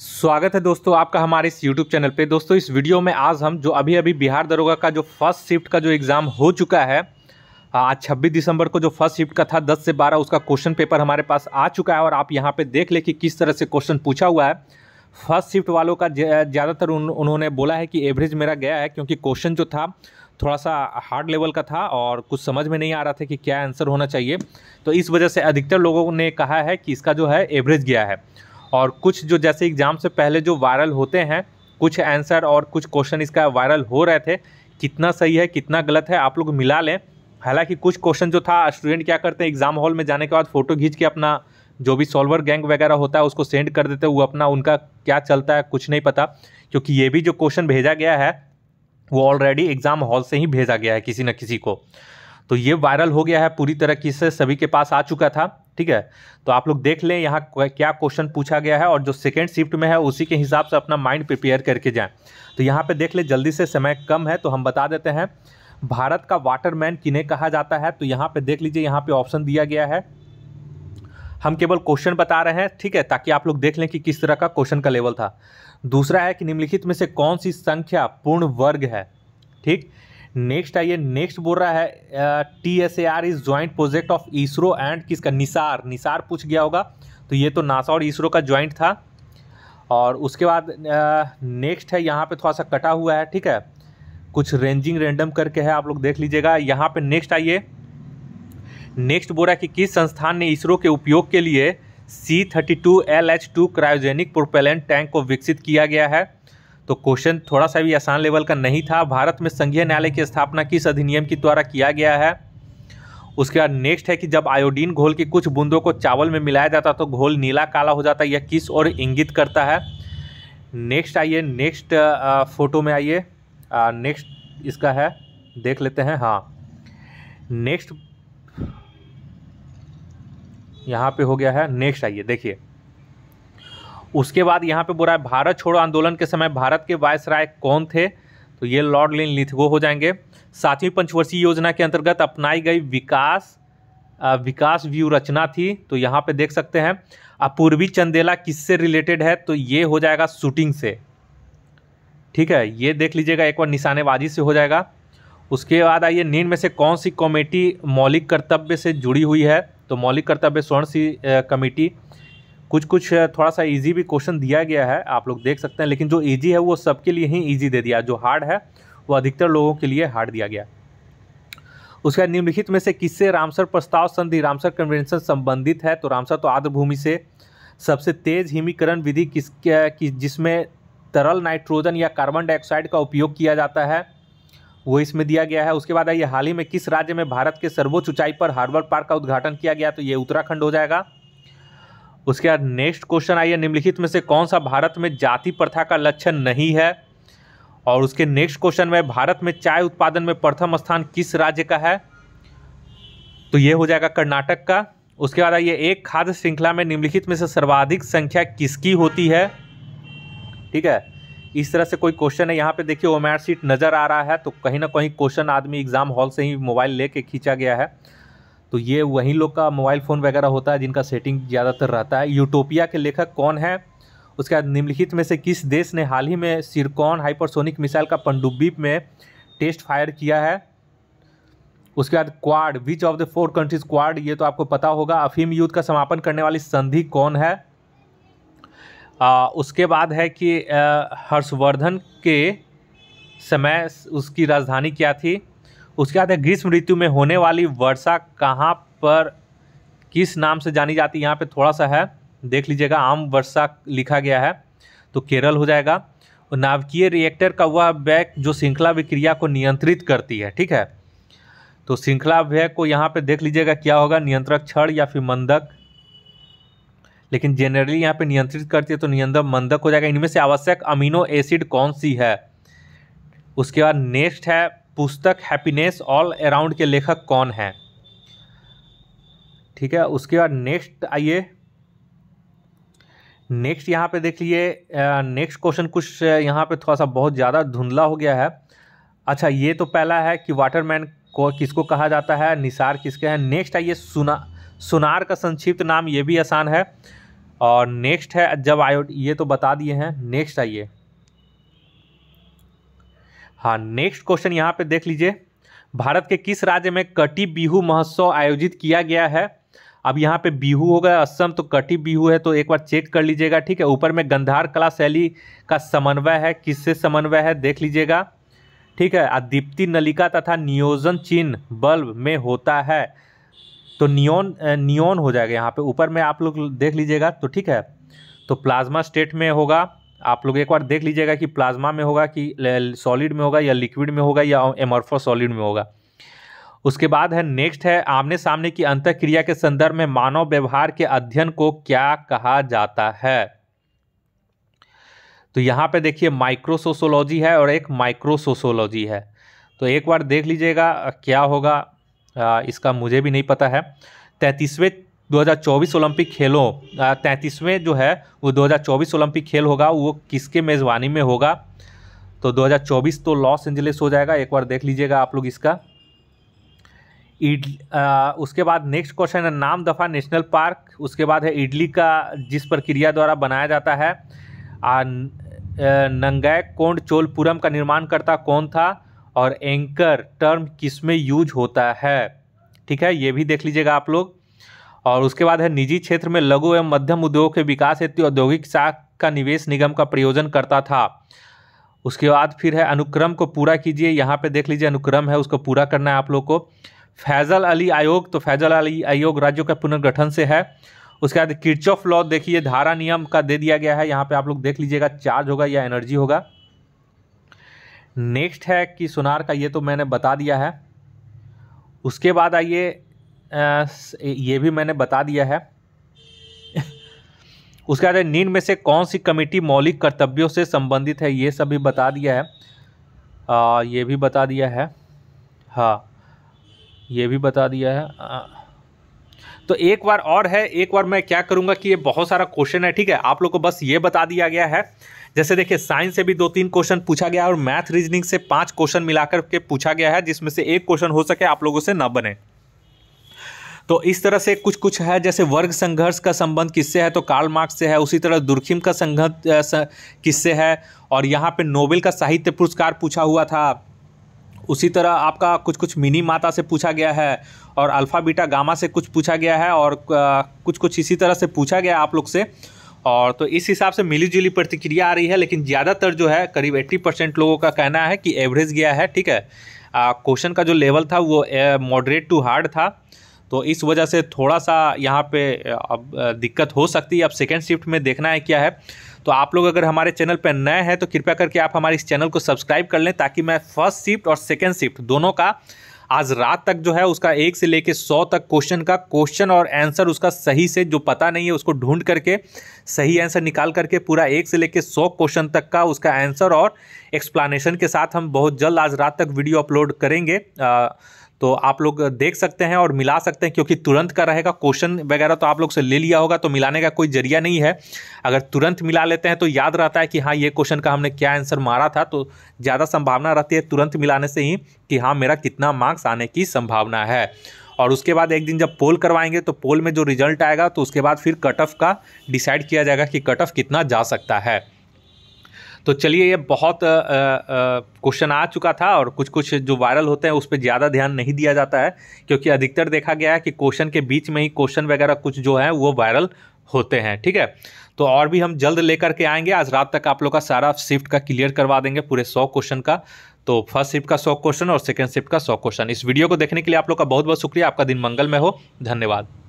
स्वागत है दोस्तों आपका हमारे इस यूट्यूब चैनल पे दोस्तों इस वीडियो में आज हम जो अभी अभी बिहार दरोगा का जो फर्स्ट शिफ्ट का जो एग्ज़ाम हो चुका है आज 26 दिसंबर को जो फर्स्ट शिफ्ट का था 10 से 12 उसका क्वेश्चन पेपर हमारे पास आ चुका है और आप यहाँ पे देख ले कि किस तरह से क्वेश्चन पूछा हुआ है फर्स्ट शिफ्ट वालों का ज़्यादातर उन, उन्होंने बोला है कि एवरेज मेरा गया है क्योंकि क्वेश्चन जो था थोड़ा सा हार्ड लेवल का था और कुछ समझ में नहीं आ रहा था कि क्या आंसर होना चाहिए तो इस वजह से अधिकतर लोगों ने कहा है कि इसका जो है एवरेज गया है और कुछ जो जैसे एग्ज़ाम से पहले जो वायरल होते हैं कुछ आंसर और कुछ क्वेश्चन इसका वायरल हो रहे थे कितना सही है कितना गलत है आप लोग मिला लें हालांकि कुछ क्वेश्चन जो था स्टूडेंट क्या करते हैं एग्ज़ाम हॉल में जाने के बाद फ़ोटो खींच के अपना जो भी सॉल्वर गैंग वगैरह होता है उसको सेंड कर देते हैं वो अपना उनका क्या चलता है कुछ नहीं पता क्योंकि ये भी जो क्वेश्चन भेजा गया है वो ऑलरेडी एग्ज़ाम हॉल से ही भेजा गया है किसी न किसी को तो ये वायरल हो गया है पूरी तरह से सभी के पास आ चुका था ठीक है तो आप लोग देख लें यहाँ क्या क्वेश्चन पूछा गया है और जो सेकेंड शिफ्ट में है उसी के हिसाब से अपना माइंड प्रिपेयर करके जाएँ तो यहाँ पर देख लें जल्दी से समय कम है तो हम बता देते हैं भारत का वाटरमैन किन्हें कहा जाता है तो यहाँ पे देख लीजिए यहाँ पे ऑप्शन दिया गया है हम केवल क्वेश्चन बता रहे हैं ठीक है ताकि आप लोग देख लें कि किस तरह का क्वेश्चन का लेवल था दूसरा है कि निम्नलिखित में से कौन सी संख्या पूर्ण वर्ग है ठीक नेक्स्ट आइए नेक्स्ट बोल रहा है T S A R is joint project of ISRO and किसका निसार निसार पूछ गया होगा तो ये तो नासा और इसरो का ज्वाइंट था और उसके बाद नेक्स्ट है यहाँ पे थोड़ा सा कटा हुआ है ठीक है कुछ रेंजिंग रेंडम करके है आप लोग देख लीजिएगा यहाँ पे नेक्स्ट आइए नेक्स्ट बोल रहा है कि किस संस्थान ने इसरो के उपयोग के लिए C thirty two L H two cryogenic propellant tank को विकसित किया गया है तो क्वेश्चन थोड़ा सा भी आसान लेवल का नहीं था भारत में संघीय न्यायालय की स्थापना किस अधिनियम के द्वारा किया गया है उसके बाद नेक्स्ट है कि जब आयोडीन घोल की कुछ बूंदों को चावल में मिलाया जाता तो घोल नीला काला हो जाता यह किस और इंगित करता है नेक्स्ट आइए नेक्स्ट फोटो में आइए नेक्स्ट इसका है देख लेते हैं हाँ नेक्स्ट यहाँ पे हो गया है नेक्स्ट आइए देखिए उसके बाद यहाँ पे बोला है भारत छोड़ो आंदोलन के समय भारत के वायस राय कौन थे तो ये लॉर्ड लिन लिथगो हो जाएंगे सातवीं पंचवर्षीय योजना के अंतर्गत अपनाई गई विकास विकास व्यू रचना थी तो यहाँ पे देख सकते हैं अपूर्वी चंदेला किससे रिलेटेड है तो ये हो जाएगा शूटिंग से ठीक है ये देख लीजिएगा एक बार निशानेबाजी से हो जाएगा उसके बाद आइए नींद में से कौन सी कमेटी मौलिक कर्तव्य से जुड़ी हुई है तो मौलिक कर्तव्य स्वर्ण सी कमेटी कुछ कुछ थोड़ा सा इजी भी क्वेश्चन दिया गया है आप लोग देख सकते हैं लेकिन जो इजी है वो सबके लिए ही इजी दे दिया जो हार्ड है वो अधिकतर लोगों के लिए हार्ड दिया गया उसके बाद निम्नलिखित में से किससे रामसर प्रस्ताव संधि रामसर कन्वेंशन संबंधित है तो रामसर तो आर्द्रभूमि से सबसे तेज हिमीकरण विधि किस कि जिसमें तरल नाइट्रोजन या कार्बन डाइऑक्साइड का उपयोग किया जाता है वो इसमें दिया गया है उसके बाद आइए हाल ही में किस राज्य में भारत के सर्वोच्च ऊंचाई पर हार्बर पार्क का उद्घाटन किया गया तो ये उत्तराखंड हो जाएगा उसके बाद नेक्स्ट क्वेश्चन आइए निम्नलिखित में से कौन सा भारत में जाति प्रथा का लक्षण नहीं है और उसके नेक्स्ट क्वेश्चन में भारत में चाय उत्पादन में प्रथम स्थान किस राज्य का है तो ये हो जाएगा कर्नाटक का उसके बाद आइए एक खाद्य श्रृंखला में निम्नलिखित में से सर्वाधिक संख्या किसकी होती है ठीक है इस तरह से कोई क्वेश्चन है यहाँ पे देखिए ओमैर सीट नज़र आ रहा है तो कहीं ना कहीं क्वेश्चन आदमी एग्ज़ाम हॉल से ही मोबाइल लेके खींचा गया है तो ये वहीं लोग का मोबाइल फ़ोन वगैरह होता है जिनका सेटिंग ज़्यादातर रहता है यूटोपिया के लेखक कौन है उसके बाद निम्नलिखित में से किस देश ने हाल ही में सिरकॉन हाइपरसोनिक मिसाइल का पंडुब्बीप में टेस्ट फायर किया है उसके बाद Quad which of the four countries Quad ये तो आपको पता होगा अफीम युद्ध का समापन करने वाली संधि कौन है आ, उसके बाद है कि हर्षवर्धन के समय उसकी राजधानी क्या थी उसके बाद है ग्रीष्म ऋतु में होने वाली वर्षा कहाँ पर किस नाम से जानी जाती है यहाँ पे थोड़ा सा है देख लीजिएगा आम वर्षा लिखा गया है तो केरल हो जाएगा और नाभिकीय रिएक्टर का वह बैग जो श्रृंखला विक्रिया को नियंत्रित करती है ठीक है तो श्रृंखला व्यय को यहाँ पे देख लीजिएगा क्या होगा नियंत्रक क्षण या फिर मंदक लेकिन जनरली यहाँ पे नियंत्रित करती है तो नियंत्रक मंदक हो जाएगा इनमें से आवश्यक अमीनो एसिड कौन सी है उसके बाद नेक्स्ट है पुस्तक हैप्पीनेस ऑल अराउंड के लेखक कौन हैं ठीक है उसके बाद नेक्स्ट आइए नेक्स्ट यहाँ पे देख लीजिए नेक्स्ट क्वेश्चन कुछ यहाँ पे थोड़ा सा बहुत ज़्यादा धुंधला हो गया है अच्छा ये तो पहला है कि वाटरमैन को किसको कहा जाता है निसार किसके हैं नेक्स्ट आइए सुना सुनार का संक्षिप्त नाम ये भी आसान है और नेक्स्ट है जब आयो ये तो बता दिए हैं नेक्स्ट आइए हाँ नेक्स्ट क्वेश्चन यहाँ पे देख लीजिए भारत के किस राज्य में कटी बिहू महोत्सव आयोजित किया गया है अब यहाँ पे बिहू हो गया असम तो कटी बिहू है तो एक बार चेक कर लीजिएगा ठीक है ऊपर में गंधार कला शैली का समन्वय है किससे समन्वय है देख लीजिएगा ठीक है दीप्ति नलिका तथा नियोजन चिन्ह बल्ब में होता है तो नियोन नियोन हो जाएगा यहाँ पे ऊपर में आप लोग देख लीजिएगा तो ठीक है तो प्लाज्मा स्टेट में होगा आप लोग एक बार देख लीजिएगा कि प्लाज्मा में होगा कि सॉलिड में होगा या लिक्विड में होगा या एमरफो सॉलिड में होगा उसके बाद है नेक्स्ट है आमने सामने की अंत क्रिया के संदर्भ में मानव व्यवहार के अध्ययन को क्या कहा जाता है तो यहाँ पे देखिए माइक्रोसोशोलॉजी है और एक माइक्रोसोशोलॉजी है तो एक बार देख लीजिएगा क्या होगा आ, इसका मुझे भी नहीं पता है तैंतीसवें 2024 ओलंपिक खेलों तैंतीसवें जो है वो 2024 ओलंपिक खेल होगा वो किसके मेज़बानी में होगा तो 2024 तो लॉस एंजलिस हो जाएगा एक बार देख लीजिएगा आप लोग इसका इड उसके बाद नेक्स्ट क्वेश्चन है नाम दफ़ा नेशनल पार्क उसके बाद है इडली का जिस प्रक्रिया द्वारा बनाया जाता है आ, नंगै कोंड चोलपुरम का निर्माणकर्ता कौन था और एंकर टर्म किस में यूज होता है ठीक है ये भी देख लीजिएगा आप लोग और उसके बाद है निजी क्षेत्र में लघु एवं मध्यम उद्योग के विकास हेतु औद्योगिक साख का निवेश निगम का प्रयोजन करता था उसके बाद फिर है अनुक्रम को पूरा कीजिए यहाँ पे देख लीजिए अनुक्रम है उसको पूरा करना है आप लोग को फैजल अली आयोग तो फैजल अली आयोग राज्यों का पुनर्गठन से है उसके बाद किर्च ऑफ लॉ देखिए धारा नियम का दे दिया गया है यहाँ पे आप लोग देख लीजिएगा चार्ज होगा या एनर्जी होगा नेक्स्ट है कि सोनार का ये तो मैंने बता दिया है उसके बाद आइए ये भी मैंने बता दिया है उसके बाद नींद में से कौन सी कमेटी मौलिक कर्तव्यों से संबंधित है ये सब भी बता दिया है आ, ये भी बता दिया है हाँ ये भी बता दिया है आ, तो एक बार और है एक बार मैं क्या करूँगा कि ये बहुत सारा क्वेश्चन है ठीक है आप लोग को बस ये बता दिया गया है जैसे देखिए साइंस से भी दो तीन क्वेश्चन पूछा गया और मैथ रीजनिंग से पांच क्वेश्चन मिलाकर के पूछा गया है जिसमें से एक क्वेश्चन हो सके आप लोगों से ना बने तो इस तरह से कुछ कुछ है जैसे वर्ग संघर्ष का संबंध किससे है तो कार्ल मार्क्स से है उसी तरह दुर्खिम का संघर्ष किससे है और यहाँ पे नोबेल का साहित्य पुरस्कार पूछा हुआ था उसी तरह आपका कुछ कुछ मिनी माता से पूछा गया है और अल्फ़ा बीटा गामा से कुछ पूछा गया है और कुछ कुछ इसी तरह से पूछा गया आप लोग से और तो इस हिसाब से मिली जुली प्रतिक्रिया आ रही है लेकिन ज़्यादातर जो है करीब 80 परसेंट लोगों का कहना है कि एवरेज गया है ठीक है क्वेश्चन का जो लेवल था वो मॉडरेट टू हार्ड था तो इस वजह से थोड़ा सा यहाँ पे अब दिक्कत हो सकती है अब सेकेंड शिफ्ट में देखना है क्या है तो आप लोग अगर हमारे चैनल पर नए हैं तो कृपया करके आप हमारे इस चैनल को सब्सक्राइब कर लें ताकि मैं फर्स्ट शिफ्ट और सेकेंड शिफ्ट दोनों का आज रात तक जो है उसका एक से लेके सौ तक क्वेश्चन का क्वेश्चन और आंसर उसका सही से जो पता नहीं है उसको ढूंढ करके सही आंसर निकाल करके पूरा एक से लेके सौ क्वेश्चन तक का उसका आंसर और एक्सप्लानेशन के साथ हम बहुत जल्द आज रात तक वीडियो अपलोड करेंगे आ, तो आप लोग देख सकते हैं और मिला सकते हैं क्योंकि तुरंत का रहेगा क्वेश्चन वगैरह तो आप लोग से ले लिया होगा तो मिलाने का कोई जरिया नहीं है अगर तुरंत मिला लेते हैं तो याद रहता है कि हाँ ये क्वेश्चन का हमने क्या आंसर मारा था तो ज़्यादा संभावना रहती है तुरंत मिलाने से ही कि हाँ मेरा कितना मार्क्स आने की संभावना है और उसके बाद एक दिन जब पोल करवाएंगे तो पोल में जो रिजल्ट आएगा तो उसके बाद फिर कट ऑफ का डिसाइड किया जाएगा कि कट ऑफ कितना जा सकता है तो चलिए ये बहुत क्वेश्चन आ चुका था और कुछ कुछ जो वायरल होते हैं उस पर ज़्यादा ध्यान नहीं दिया जाता है क्योंकि अधिकतर देखा गया है कि क्वेश्चन के बीच में ही क्वेश्चन वगैरह कुछ जो है वो वायरल होते हैं ठीक है तो और भी हम जल्द लेकर के आएंगे आज रात तक आप लोग का सारा शिफ्ट का क्लियर करवा देंगे पूरे सौ क्वेश्चन का तो फर्स्ट शिफ्ट का सौ क्वेश्चन और सेकेंड शिफ्ट का सौ क्वेश्चन इस वीडियो को देखने के लिए आप लोग का बहुत बहुत शुक्रिया आपका दिन मंगल में हो धन्यवाद